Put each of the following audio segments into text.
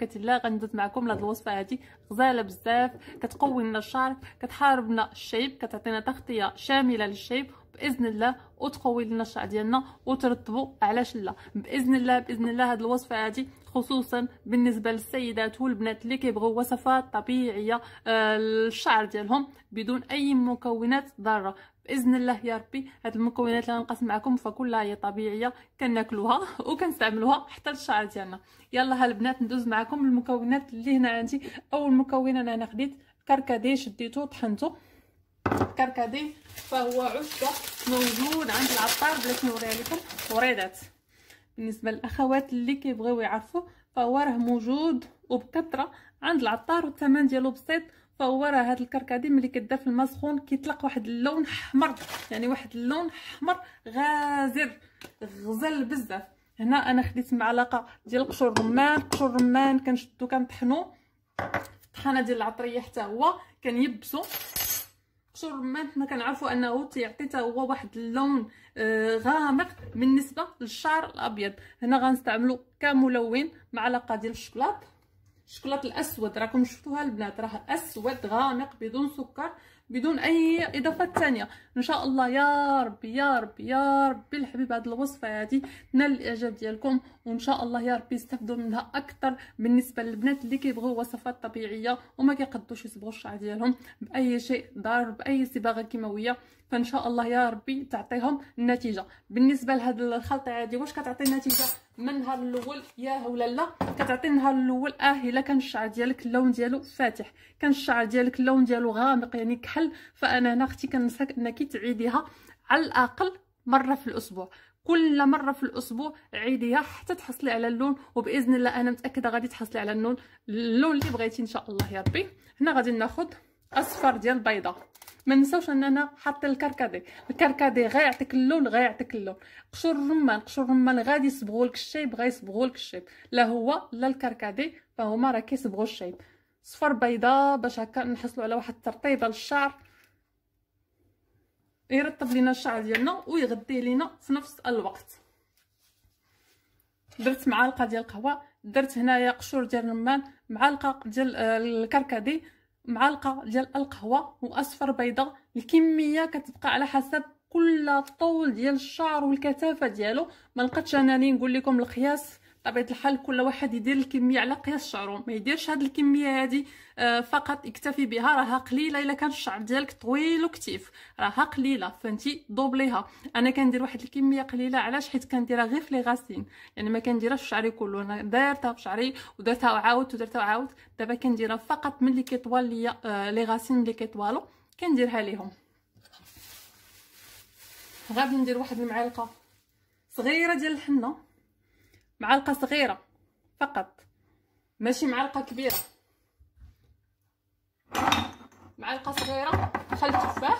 كتلا غندوز معكم لهاد الوصفه هادي غزاله بزاف كتقوي لنا الشعر كتحارب لنا الشيب كتعطينا تغطيه شامله للشيب باذن الله وتقوي لنا الشعر ديالنا وترطبوا علاش لا باذن الله باذن الله هاد الوصفه هادي خصوصا بالنسبه للسيدات والبنات اللي كيبغيو وصفات طبيعيه آه، للشعر ديالهم بدون اي مكونات ضاره باذن الله يا ربي هاد المكونات اللي غنقاسم معكم فكلها هي طبيعيه كناكلوها وكنستعملوها حتى للشعر ديالنا يلا البنات ندوز معكم المكونات اللي هنا عندي اول مكون انا, خديت كركديه شديته طحنته كركديه فهو عشبه موجود عند العطار بلاتي نوريها لكم وريدات بالنسبه للاخوات اللي كيبغيو يعرفوا فهو راه موجود وبكثره عند العطار والثمن ديالو بسيط فورا هاد الكركديه ملي كدار في الماء سخون كيطلق واحد اللون احمر يعني واحد اللون احمر غازر غزل بزاف هنا انا خديت معلقه ديال قشور الرمان قشور الرمان كنشدو كنطحنو في الطحانه ديال العطريه حتى هو كنيبسو قشور الرمان حنا كنعرفو انه تيعطي حتى هو واحد اللون آه، غامق بالنسبه للشعر الابيض هنا غنستعملو كملون معلقه ديال الشكلاط الشكلاط الاسود راكم شفتوها البنات راه اسود غامق بدون سكر بدون اي اضافات ثانيه ان شاء الله يا ربي يا ربي يا ربي الحبيب هذه الوصفه هذه تنال الاعجاب ديالكم وان شاء الله يا ربي يستافدوا منها اكثر بالنسبه للبنات اللي كيبغيو وصفات طبيعيه وما كيقدوش يصبغوا الشعر ديالهم باي شيء ضار باي صباغه كيماويه فان شاء الله يا ربي تعطيهم النتيجه بالنسبه لهاد الخلطه هذه واش كتعطي نتيجه من النهار الاول ياه ولا لا كتعطي النهار الاول اه الا كان الشعر ديالك اللون ديالو فاتح كان الشعر ديالك اللون ديالو غامق يعني كحل فانا هنا اختي كنصحك انك تعيديها على الاقل مره في الاسبوع كل مره في الاسبوع عيديها حتى تحصلي على اللون وباذن الله انا متاكده غادي تحصلي على اللون اللون اللي بغيتي ان شاء الله يا ربي هنا غادي ناخذ اصفر ديال البيضه ما ننساوش اننا حط الكركدي الكركدي غيعطيك يعطيك اللون غيعطيك يعطيك اللون قشور الرمان قشور الرمان غادي يصبغوا لك الشيب غادي يصبغوا لك الشيب لا هو لا الكركدي فهما راه كيصبغوا الشيب صفر بيضاء باش هكا نحصلوا على واحد الترطيبه للشعر يرطب لينا الشعر ديالنا ويغذيه لينا في نفس الوقت درت معلقه ديال القهوه درت هنايا قشور ديال الرمان معلقه ديال آه، الكركدي معلقه ديال القهوه واصفر بيضه الكميه كتبقى على حسب كل طول ديال الشعر والكثافه ديالو ما لقيتش انني نقول لكم القياس طبيعه الحال كل واحد يدير الكميه على قياس شعره ما يديرش هاد الكميه هادي آه، فقط يكتفي بها راها قليله الا كان الشعر ديالك طويل وكتيف راها قليله فهمتي دوبليها انا كندير واحد الكميه قليله علاش حيت كنديرها غير في لي غاسين يعني ما كنديرهاش شعري كله انا دارتها شعري ودرتها وعاودت ودرتها وعاودت دابا كنديرها فقط ملي كيطوال ليا آه، لي غاسين ملي كيطوالو كنديرها ليهم غادي ندير واحد المعلقه صغيره ديال الحنه معلقه صغيره فقط ماشي معلقه كبيره معلقه صغيره خل التفاح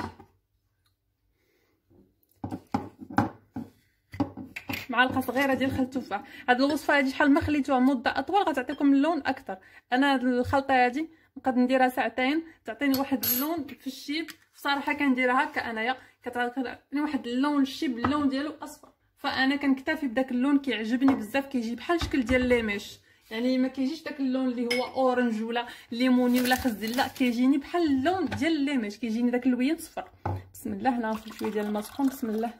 معلقه صغيره ديال خل التفاح هاد الوصفه هادي شحال ما خليتوها مده اطول غتعطيكم اللون اكثر انا هاد الخلطه هادي نقد نديرها ساعتين تعطيني واحد اللون في الشيب بصراحه كنديرها هكا انايا كتعطيني واحد اللون الشيب اللون ديالو اصفر فانا كنكتفي بداك اللون كيعجبني بزاف كيجي بحال شكل ديال ليميش يعني ما كيجيش داك اللون اللي هو اورنج ولا ليموني ولا خزي لا كيجيني بحال اللون ديال ليميش كيجيني داك اللوين صفر بسم الله هنا نصب شويه ديال الماء سخون بسم الله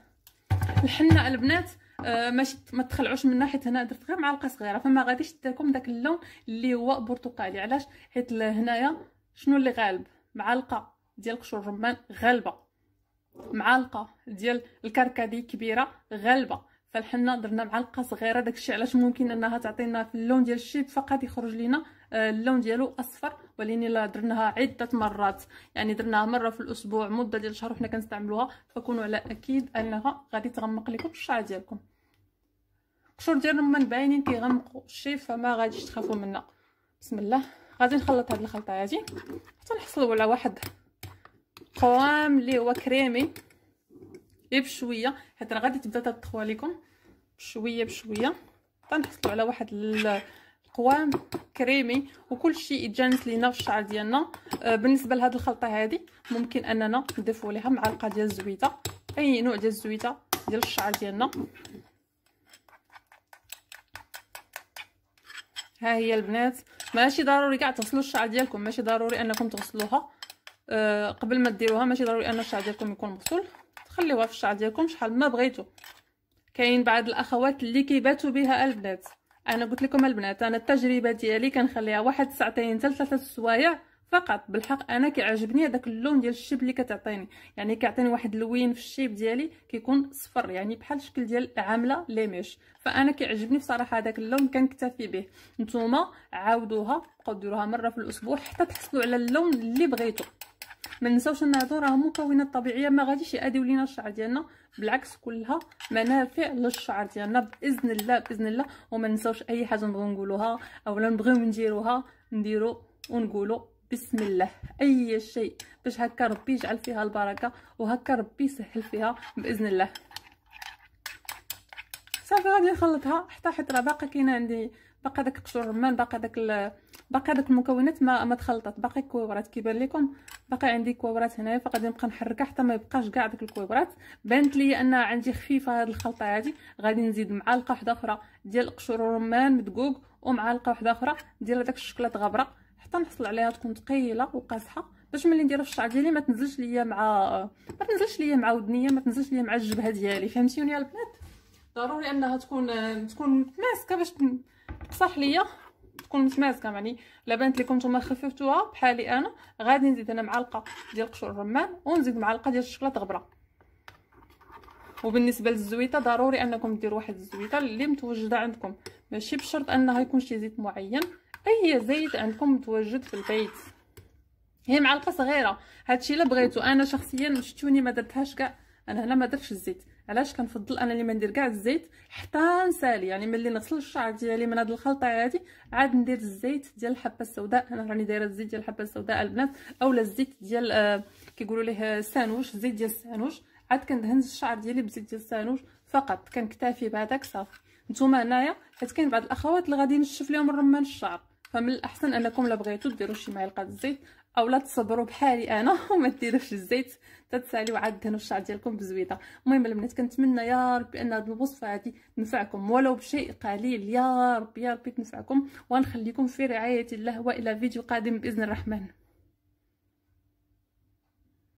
الحنه البنات آه ماشي ما تخلعوش منها حيت هنا درت غير معلقه صغيره فما غاديش تاكم داك اللون اللي هو برتقالي علاش حيت هنايا شنو اللي غالب معلقه ديال قشور الرمان غالبه معلقه ديال الكركدي كبيره غالبه فالحنا درنا معلقه صغيره داكشي علاش ممكن انها تعطينا في اللون ديال الشيب فقط يخرج لينا آه، اللون ديالو اصفر ولكن الا درناها عده مرات يعني درناها مره في الاسبوع مده ديال شهر وحنا كنستعملوها فكونوا على اكيد انها غادي تغمق لكم الشعر ديالكم القشور ديالنا من باينين كيغمقوا الشيب فما غاديش تخافوا منها بسم الله غادي نخلط هاد الخلطه هادي حتى نحصلوا على واحد قوام اللي هو كريمي غير إيه بشويه حيت راه غادي تبدا تطخو لكم بشويه بشويه تنحصلوا على واحد القوام كريمي وكل شيء يتجانس لينا في الشعر ديالنا آه، بالنسبه لهاد الخلطه هذه ممكن اننا نضيفوا ليها معلقه ديال الزويته اي نوع ديال الزويته ديال الشعر ديالنا ها هي البنات ماشي ضروري كاع تغسلوا الشعر ديالكم ماشي ضروري انكم تغسلوها آه، قبل ما ديروها ماشي ضروري ان الشعر ديالكم يكون مغسول خليوها في الشعر ديالكم شحال ما بغيتو كاين بعض الاخوات اللي كيباتوا بها البنات انا قلت لكم البنات انا التجربه ديالي كنخليها واحد ساعتين حتى ثلاثه السوايع فقط بالحق انا كيعجبني هذاك اللون ديال الشيب اللي كتعطيني يعني كيعطيني واحد اللوين في الشيب ديالي كيكون صفر يعني بحال شكل ديال عامله ليميش فانا كيعجبني بصراحه هذاك اللون كنكتفي به نتوما عاودوها بقاو ديروها مره في الاسبوع حتى تحصلوا على اللون اللي بغيتو ما ننساوش ان هادو راه مكونات طبيعيه ما غاديش يأذيو لينا الشعر ديالنا بالعكس كلها منافع للشعر ديالنا باذن الله باذن الله وما ننساوش اي حاجه نبغيو نقولوها اولا نبغيو نديروها نديرو ونقولو بسم الله اي شيء باش هكا ربي يجعل فيها البركه وهكا ربي يسهل فيها باذن الله صافي غادي نخلطها حتى حيت راه باقي كاينه عندي باقي داك قشور الرمان باقي داك باقي داك المكونات ما ما تخلطت باقي كورات كيبان لكم باقي عندي كويبرات هنايا فغادي نبقى نحركها حتى ما يبقاش كاع داك الكويبرات بانت لي انها عندي خفيفه هاد الخلطه هادي غادي نزيد معلقه واحده اخرى ديال قشور الرمان مدقوق ومعلقه واحده اخرى ديال داك الشكلاط غبره حتى نحصل عليها تكون ثقيله وقاصحه باش ملي نديرها في الشعر ديالي ما تنزلش ليا مع ما تنزلش ليا مع ودنيه ما تنزلش ليا مع الجبهه ديالي فهمتيوني البنات ضروري انها تكون تكون ماسكه باش تقصح ليا تكون متماسكه يعني الا بانت لكم نتوما خففتوها بحالي انا غادي نزيد انا معلقه ديال قشور الرمان ونزيد معلقه ديال الشكلاط غبره وبالنسبه للزويته ضروري انكم ديروا واحد الزويته اللي متوجده عندكم ماشي بشرط انها يكون شي زيت معين اي زيت عندكم متوجد في البيت هي معلقه صغيره هادشي الا بغيتو انا شخصيا شفتوني ما درتهاش كاع انا هنا ما درتش الزيت علاش كنفضل انا اللي ما ندير كاع الزيت حتى نسالي يعني ملي نغسل الشعر ديالي من هاد الخلطه هادي عاد ندير الزيت ديال الحبه السوداء انا راني دايره الزيت ديال الحبه السوداء البنات اولا الزيت ديال آه كيقولوا ليه السانوش الزيت ديال السانوش عاد كندهن الشعر ديالي بزيت ديال السانوش فقط كنكتفي بهذاك صافي نتوما هنايا حيت كاين بعض الاخوات اللي غادي نشف لهم الرمان الشعر فمن الاحسن انكم لا بغيتو ديروا شي معلقه الزيت او لا تصبروا بحالي انا وما ديروش الزيت تتساليو عاد دهنوا الشعر ديالكم بزويده المهم البنات كنتمنى يا ربي ان هذه الوصفه هذه تنفعكم ولو بشيء قليل يا ربي يا ربي تنفعكم ونخليكم في رعايه الله والى فيديو قادم باذن الرحمن